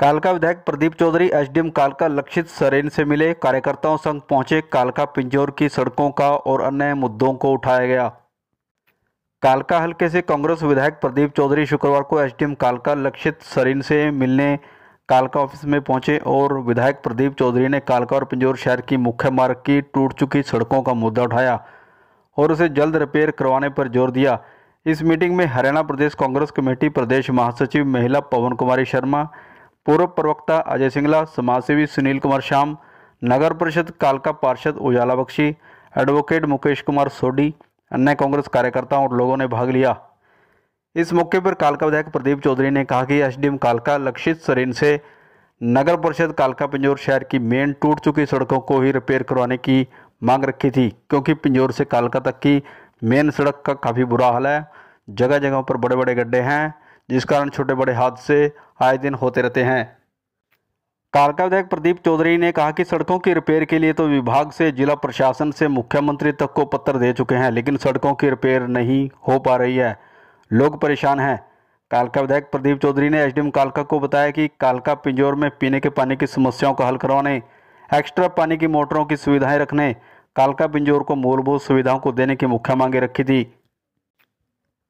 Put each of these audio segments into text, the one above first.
कालका विधायक प्रदीप चौधरी एसडीएम कालका लक्षित सरेन से मिले कार्यकर्ताओं संग पहुंचे कालका पिंजौर की सड़कों का और अन्य मुद्दों को उठाया गया कालका हल्के से कांग्रेस विधायक प्रदीप चौधरी शुक्रवार को एसडीएम कालका लक्षित सरेन से मिलने कालका ऑफिस में पहुंचे और विधायक प्रदीप चौधरी ने कालका और पिंजौर शहर की मुख्य मार्ग की टूट चुकी सड़कों का मुद्दा उठाया और उसे जल्द रिपेयर करवाने पर जोर दिया इस मीटिंग में हरियाणा प्रदेश कांग्रेस कमेटी प्रदेश महासचिव महिला पवन कुमारी शर्मा पूर्व प्रवक्ता अजय सिंगला समाजसेवी सुनील कुमार श्याम नगर परिषद कालका पार्षद उजाला बख्शी एडवोकेट मुकेश कुमार सोडी अन्य कांग्रेस कार्यकर्ताओं और लोगों ने भाग लिया इस मौके पर कालका विधायक प्रदीप चौधरी ने कहा कि एसडीएम कालका लक्षित सरेन से नगर परिषद कालका पिंजौर शहर की मेन टूट चुकी सड़कों को ही रिपेयर करवाने की मांग रखी थी क्योंकि पिंजौर से कालका तक की मेन सड़क का काफ़ी बुरा हाल है जगह जगह पर बड़े बड़े गड्ढे हैं जिस कारण छोटे बड़े हादसे आए दिन होते रहते हैं कालका विधायक प्रदीप चौधरी ने कहा कि सड़कों की रिपेयर के लिए तो विभाग से जिला प्रशासन से मुख्यमंत्री तक को पत्र दे चुके हैं लेकिन सड़कों की रिपेयर नहीं हो पा रही है लोग परेशान हैं कालका विधायक प्रदीप चौधरी ने एसडीएम कालका को बताया कि कालका पिंजौर में पीने के पानी की समस्याओं का हल करवाने एक्स्ट्रा पानी की मोटरों की सुविधाएं रखने कालका पिंजौर को मूलभूत सुविधाओं को देने की मुख्य मांगे रखी थी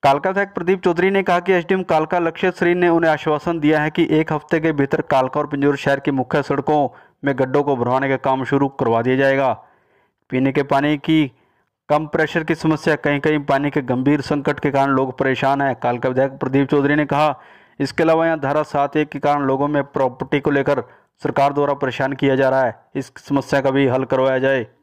कालका विधायक प्रदीप चौधरी ने कहा कि एसडीएम कालका लक्ष्य श्री ने उन्हें आश्वासन दिया है कि एक हफ्ते के भीतर कालका और पिंजौर शहर की मुख्य सड़कों में गड्ढों को भरवाने का काम शुरू करवा दिया जाएगा पीने के पानी की कम प्रेशर की समस्या कहीं कहीं पानी के गंभीर संकट के कारण लोग परेशान हैं कालका विधायक प्रदीप चौधरी ने कहा इसके अलावा यहाँ धारा सात एक के कारण लोगों में प्रॉपर्टी को लेकर सरकार द्वारा परेशान किया जा रहा है इस समस्या का भी हल करवाया जाए